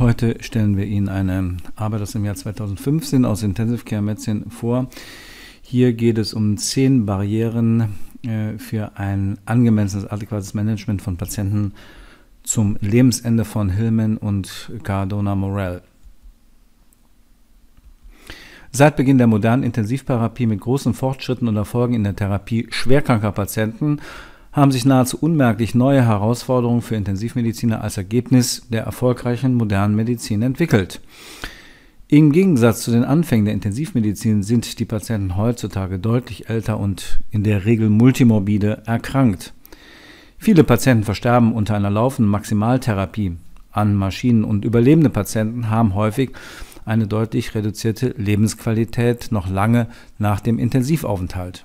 Heute stellen wir Ihnen eine Arbeit aus dem Jahr 2015 aus Intensive Care Medicine vor. Hier geht es um zehn Barrieren äh, für ein angemessenes, adäquates Management von Patienten zum Lebensende von Hillman und Cardona Morel. Seit Beginn der modernen Intensivtherapie mit großen Fortschritten und Erfolgen in der Therapie schwerkranker Patienten haben sich nahezu unmerklich neue Herausforderungen für Intensivmediziner als Ergebnis der erfolgreichen modernen Medizin entwickelt. Im Gegensatz zu den Anfängen der Intensivmedizin sind die Patienten heutzutage deutlich älter und in der Regel multimorbide erkrankt. Viele Patienten versterben unter einer laufenden Maximaltherapie an Maschinen und überlebende Patienten haben häufig eine deutlich reduzierte Lebensqualität noch lange nach dem Intensivaufenthalt.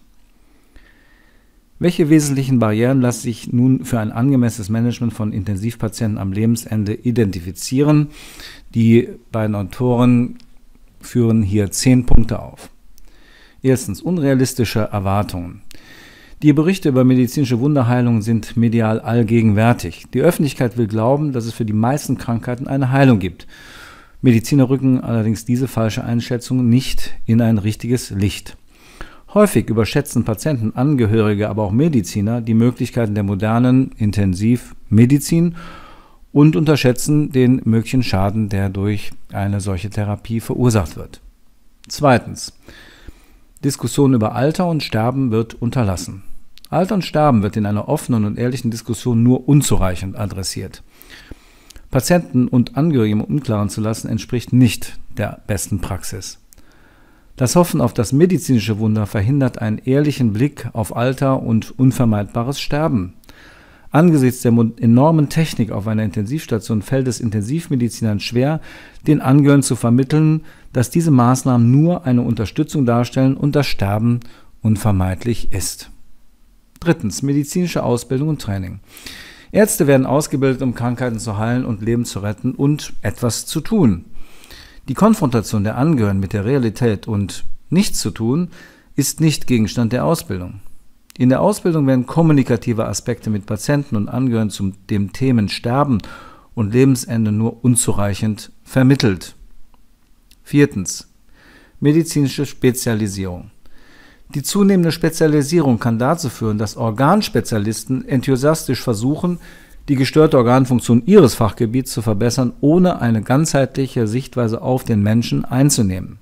Welche wesentlichen Barrieren lassen sich nun für ein angemessenes Management von Intensivpatienten am Lebensende identifizieren? Die beiden Autoren führen hier zehn Punkte auf. Erstens unrealistische Erwartungen. Die Berichte über medizinische Wunderheilungen sind medial allgegenwärtig. Die Öffentlichkeit will glauben, dass es für die meisten Krankheiten eine Heilung gibt. Mediziner rücken allerdings diese falsche Einschätzung nicht in ein richtiges Licht. Häufig überschätzen Patienten, Angehörige, aber auch Mediziner die Möglichkeiten der modernen Intensivmedizin und unterschätzen den möglichen Schaden, der durch eine solche Therapie verursacht wird. Zweitens. Diskussion über Alter und Sterben wird unterlassen. Alter und Sterben wird in einer offenen und ehrlichen Diskussion nur unzureichend adressiert. Patienten und Angehörige im Unklaren zu lassen, entspricht nicht der besten Praxis. Das Hoffen auf das medizinische Wunder verhindert einen ehrlichen Blick auf Alter und unvermeidbares Sterben. Angesichts der enormen Technik auf einer Intensivstation fällt es Intensivmedizinern schwer, den Angehörigen zu vermitteln, dass diese Maßnahmen nur eine Unterstützung darstellen und das Sterben unvermeidlich ist. Drittens, medizinische Ausbildung und Training. Ärzte werden ausgebildet, um Krankheiten zu heilen und Leben zu retten und etwas zu tun. Die Konfrontation der Angehörigen mit der Realität und nichts zu tun ist nicht Gegenstand der Ausbildung. In der Ausbildung werden kommunikative Aspekte mit Patienten und Angehörigen zu dem Themen Sterben und Lebensende nur unzureichend vermittelt. Viertens. Medizinische Spezialisierung. Die zunehmende Spezialisierung kann dazu führen, dass Organspezialisten enthusiastisch versuchen, die gestörte Organfunktion ihres Fachgebiets zu verbessern, ohne eine ganzheitliche Sichtweise auf den Menschen einzunehmen.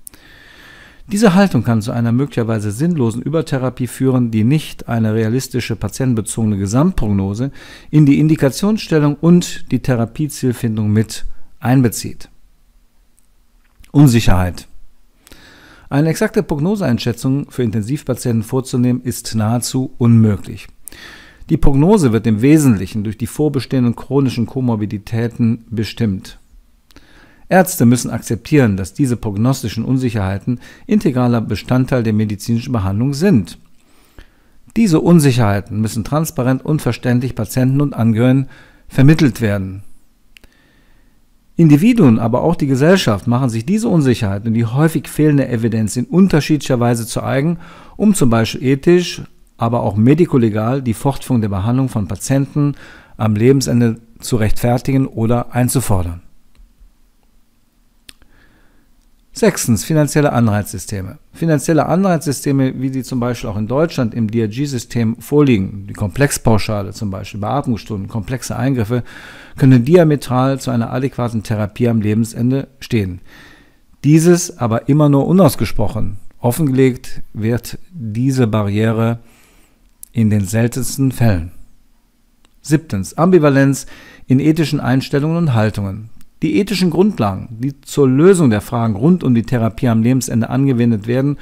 Diese Haltung kann zu einer möglicherweise sinnlosen Übertherapie führen, die nicht eine realistische patientenbezogene Gesamtprognose in die Indikationsstellung und die Therapiezielfindung mit einbezieht. Unsicherheit. Eine exakte Prognoseeinschätzung für Intensivpatienten vorzunehmen ist nahezu unmöglich. Die Prognose wird im Wesentlichen durch die vorbestehenden chronischen Komorbiditäten bestimmt. Ärzte müssen akzeptieren, dass diese prognostischen Unsicherheiten integraler Bestandteil der medizinischen Behandlung sind. Diese Unsicherheiten müssen transparent und verständlich Patienten und Angehörigen vermittelt werden. Individuen, aber auch die Gesellschaft machen sich diese Unsicherheit und die häufig fehlende Evidenz in unterschiedlicher Weise zu eigen, um zum Beispiel ethisch, aber auch medikolegal die Fortführung der Behandlung von Patienten am Lebensende zu rechtfertigen oder einzufordern. Sechstens, finanzielle Anreizsysteme. Finanzielle Anreizsysteme, wie sie zum Beispiel auch in Deutschland im DRG-System vorliegen, die Komplexpauschale zum Beispiel, Beatmungsstunden, komplexe Eingriffe, können diametral zu einer adäquaten Therapie am Lebensende stehen. Dieses aber immer nur unausgesprochen. Offengelegt wird diese Barriere in den seltensten Fällen. Siebtens. Ambivalenz in ethischen Einstellungen und Haltungen. Die ethischen Grundlagen, die zur Lösung der Fragen rund um die Therapie am Lebensende angewendet werden,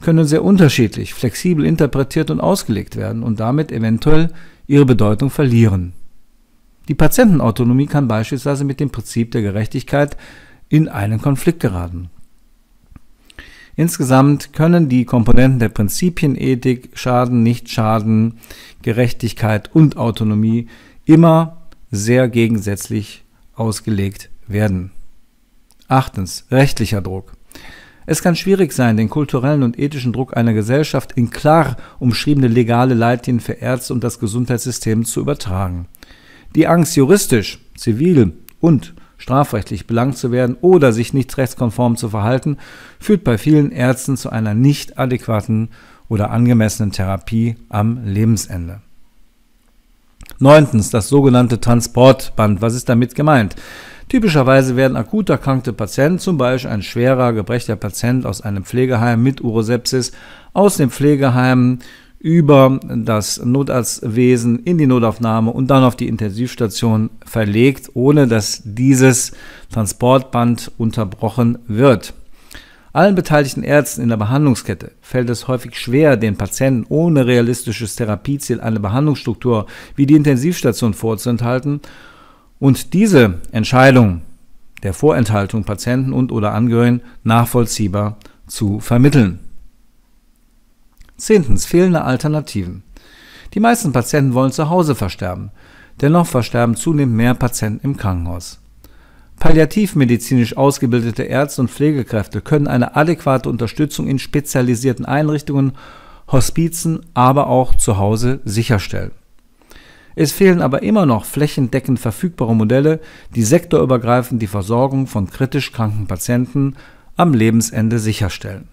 können sehr unterschiedlich, flexibel interpretiert und ausgelegt werden und damit eventuell ihre Bedeutung verlieren. Die Patientenautonomie kann beispielsweise mit dem Prinzip der Gerechtigkeit in einen Konflikt geraten. Insgesamt können die Komponenten der Prinzipienethik Schaden, Nichtschaden, Gerechtigkeit und Autonomie immer sehr gegensätzlich ausgelegt werden. Achtens. Rechtlicher Druck. Es kann schwierig sein, den kulturellen und ethischen Druck einer Gesellschaft in klar umschriebene legale Leitlinien für Ärzte und das Gesundheitssystem zu übertragen. Die Angst, juristisch, zivil und strafrechtlich belangt zu werden oder sich nicht rechtskonform zu verhalten, führt bei vielen Ärzten zu einer nicht adäquaten oder angemessenen Therapie am Lebensende. Neuntens, das sogenannte Transportband. Was ist damit gemeint? Typischerweise werden akut erkrankte Patienten, zum Beispiel ein schwerer gebrechter Patient aus einem Pflegeheim mit Urosepsis, aus dem Pflegeheim über das Notarztwesen in die Notaufnahme und dann auf die Intensivstation verlegt, ohne dass dieses Transportband unterbrochen wird. Allen beteiligten Ärzten in der Behandlungskette fällt es häufig schwer, den Patienten ohne realistisches Therapieziel eine Behandlungsstruktur wie die Intensivstation vorzuenthalten und diese Entscheidung der Vorenthaltung Patienten und oder Angehörigen nachvollziehbar zu vermitteln. Zehntens. Fehlende Alternativen. Die meisten Patienten wollen zu Hause versterben. Dennoch versterben zunehmend mehr Patienten im Krankenhaus. Palliativmedizinisch ausgebildete Ärzte und Pflegekräfte können eine adäquate Unterstützung in spezialisierten Einrichtungen, Hospizen, aber auch zu Hause sicherstellen. Es fehlen aber immer noch flächendeckend verfügbare Modelle, die sektorübergreifend die Versorgung von kritisch kranken Patienten am Lebensende sicherstellen.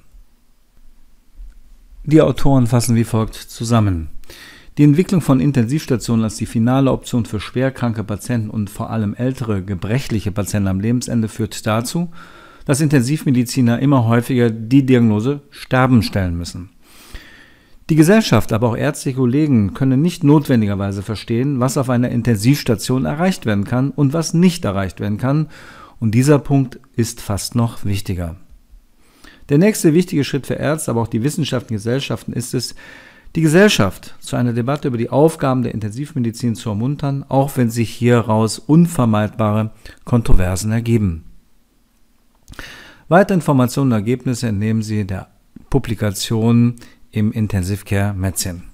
Die Autoren fassen wie folgt zusammen. Die Entwicklung von Intensivstationen als die finale Option für schwerkranke Patienten und vor allem ältere, gebrechliche Patienten am Lebensende führt dazu, dass Intensivmediziner immer häufiger die Diagnose Sterben stellen müssen. Die Gesellschaft, aber auch ärztliche Kollegen können nicht notwendigerweise verstehen, was auf einer Intensivstation erreicht werden kann und was nicht erreicht werden kann. Und dieser Punkt ist fast noch wichtiger. Der nächste wichtige Schritt für Ärzte, aber auch die Wissenschaften und Gesellschaften ist es, die Gesellschaft zu einer Debatte über die Aufgaben der Intensivmedizin zu ermuntern, auch wenn sich hieraus unvermeidbare Kontroversen ergeben. Weitere Informationen und Ergebnisse entnehmen Sie der Publikation im Intensive Care Medicine.